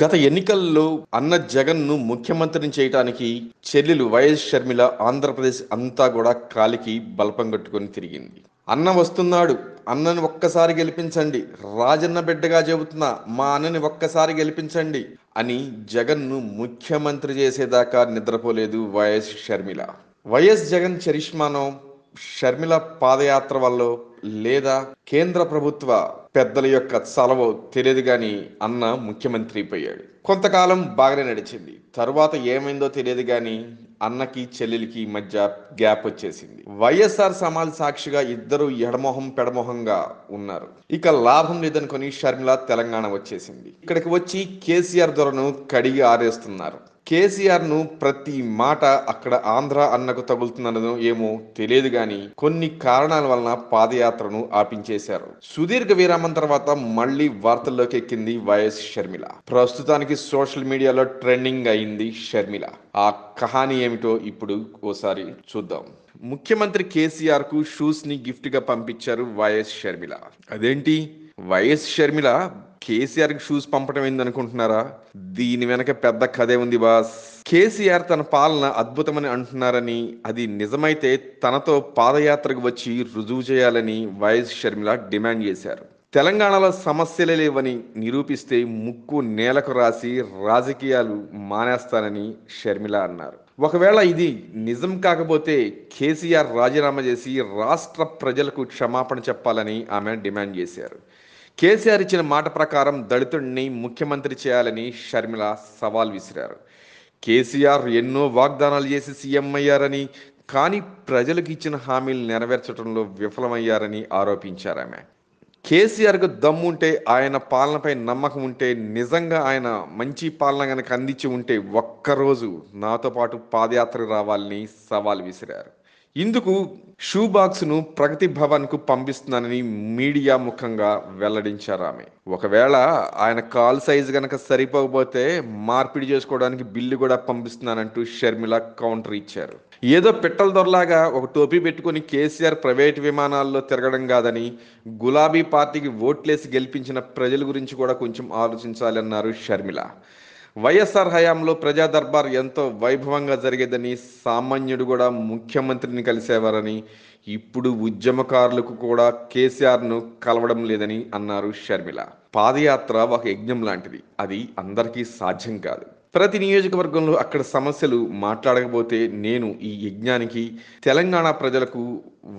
గత ఎన్నికల్లో అన్న జగన్ను ముఖ్యమంత్రిని చేయటానికి చెల్లెలు వైఎస్ షర్మిల ఆంధ్రప్రదేశ్ అంతా కూడా కాలికి బలపం కట్టుకొని తిరిగింది అన్న వస్తున్నాడు అన్నని ఒక్కసారి గెలిపించండి రాజన్న బిడ్డగా చెబుతున్నా మా అన్నని ఒక్కసారి గెలిపించండి అని జగన్ను ముఖ్యమంత్రి చేసేదాకా నిద్రపోలేదు వైఎస్ షర్మిల వైఎస్ జగన్ చరిష్మానం షర్మిల పాదయాత్ర వల్ల లేదా కేంద్ర ప్రభుత్వ పెద్దల యొక్క చలవ తెలియదు కానీ అన్న ముఖ్యమంత్రి అయిపోయాడు కొంతకాలం బాగానే నడిచింది తరువాత ఏమైందో తెలియదు కానీ అన్నకి చెల్లెలికి మధ్య గ్యాప్ వచ్చేసింది వైఎస్ఆర్ సమాజ సాక్షిగా ఇద్దరు ఎడమొహం పెడమొహంగా ఉన్నారు ఇక లాభం లేదనుకొని షర్మిల తెలంగాణ వచ్చేసింది ఇక్కడికి వచ్చి కేసీఆర్ దొరను కడిగి ఆరేస్తున్నారు కేసీఆర్ను ప్రతి మాట అక్కడ ఆంధ్ర అన్నకు తగులుతున్నదో ఏమో తెలియదు గాని కొన్ని కారణాల వలన పాదయాత్రను ఆపించేశారు సుదీర్ఘ విరామం తర్వాత మళ్ళీ వార్తల్లోకి ఎక్కింది వైఎస్ షర్మిల ప్రస్తుతానికి సోషల్ మీడియాలో ట్రెండింగ్ అయింది షర్మిల ఆ కహాని ఏమిటో ఇప్పుడు ఓసారి చూద్దాం ముఖ్యమంత్రి కేసీఆర్ కు షూస్ ని గిఫ్ట్ గా పంపించారు వైఎస్ షర్మిల అదేంటి వైఎస్ షర్మిల కి షూస్ పంపడం ఏంది అనుకుంటున్నారా దీని వెనక పెద్ద కథే ఉంది బాస్ కేసీఆర్ తన పాలన అద్భుతమని అంటున్నారని అది నిజమైతే తనతో పాదయాత్రకు వచ్చి రుజువు చేయాలని వైఎస్ షర్మిల డిమాండ్ చేశారు తెలంగాణలో సమస్యలే లేవని నిరూపిస్తే ముక్కు నేలకు రాసి రాజకీయాలు మానేస్తానని షర్మిల అన్నారు ఒకవేళ ఇది నిజం కాకపోతే కేసీఆర్ రాజీనామా చేసి రాష్ట్ర ప్రజలకు క్షమాపణ చెప్పాలని ఆమె డిమాండ్ చేశారు కేసీఆర్ ఇచ్చిన మాట ప్రకారం దళితుడిని ముఖ్యమంత్రి చేయాలని షర్మిల సవాల్ విసిరారు కేసీఆర్ ఎన్నో వాగ్దానాలు చేసి సీఎం అయ్యారని కానీ ప్రజలకు ఇచ్చిన హామీలు నెరవేర్చడంలో విఫలమయ్యారని ఆరోపించారు ఆమె కేసీఆర్కు దమ్ముంటే ఆయన పాలనపై నమ్మకం ఉంటే నిజంగా ఆయన మంచి పాలన కనుక అందించి ఉంటే ఒక్కరోజు నాతో పాటు పాదయాత్ర రావాలని సవాల్ విసిరారు ఇందుకు షూ బాక్స్ను ప్రగతి భవన్కు పంపిస్తున్నానని మీడియా ముఖంగా వెల్లడించారు ఆమె ఒకవేళ ఆయన కాల్ సైజ్ గనక సరిపోకపోతే మార్పిడి చేసుకోవడానికి బిల్లు కూడా పంపిస్తున్నానంటూ షర్మిల కౌంటర్ ఇచ్చారు ఏదో పిట్టల దొరలాగా ఒక టోపీ పెట్టుకుని కేసీఆర్ ప్రైవేట్ విమానాల్లో తిరగడం కాదని గులాబీ పార్టీకి ఓట్లేసి గెలిపించిన ప్రజల గురించి కూడా కొంచెం ఆలోచించాలన్నారు షర్మిల వైఎస్ఆర్ హయాంలో ప్రజా దర్బార్ ఎంతో వైభవంగా జరిగేదని సామాన్యుడు కూడా ముఖ్యమంత్రిని కలిసేవారని ఇప్పుడు ఉద్యమకారులకు కూడా కేసీఆర్ను కలవడం లేదని అన్నారు షర్మిల పాదయాత్ర ఒక యజ్ఞం లాంటిది అది అందరికీ సాధ్యం కాదు ప్రతి నియోజకవర్గంలో అక్కడ సమస్యలు మాట్లాడకపోతే నేను ఈ యజ్ఞానికి తెలంగాణ ప్రజలకు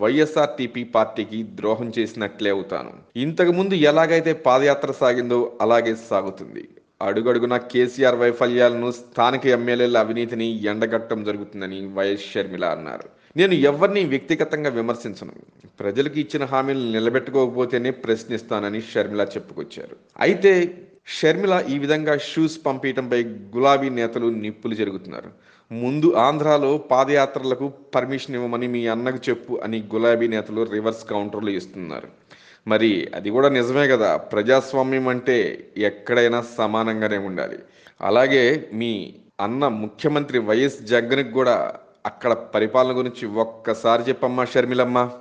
వైఎస్ఆర్టీపీ పార్టీకి ద్రోహం చేసినట్లే అవుతాను ఇంతకుముందు ఎలాగైతే పాదయాత్ర సాగిందో అలాగే సాగుతుంది అడుగడుగున కేసీఆర్ వైఫల్యాలను స్థానిక ఎమ్మెల్యేల అవినీతిని ఎండగట్టడం జరుగుతుందని వైఎస్ షర్మిల అన్నారు నేను ఎవరిని వ్యక్తిగతంగా విమర్శించను ప్రజలకు ఇచ్చిన హామీలు నిలబెట్టుకోకపోతేనే ప్రశ్నిస్తానని షర్మిల చెప్పుకొచ్చారు అయితే షర్మిల ఈ విధంగా షూస్ పంపించడంపై గులాబీ నేతలు నిప్పులు జరుగుతున్నారు ముందు ఆంధ్రాలో పాదయాత్రలకు పర్మిషన్ ఇవ్వమని మీ అన్నకు చెప్పు అని గులాబీ నేతలు రివర్స్ కౌంటర్లు ఇస్తున్నారు మరి అది కూడా నిజమే కదా ప్రజాస్వామ్యం అంటే ఎక్కడైనా సమానంగానే ఉండాలి అలాగే మీ అన్న ముఖ్యమంత్రి వైఎస్ జగన్కి కూడా అక్కడ పరిపాలన గురించి ఒక్కసారి చెప్పమ్మా షర్మిలమ్మ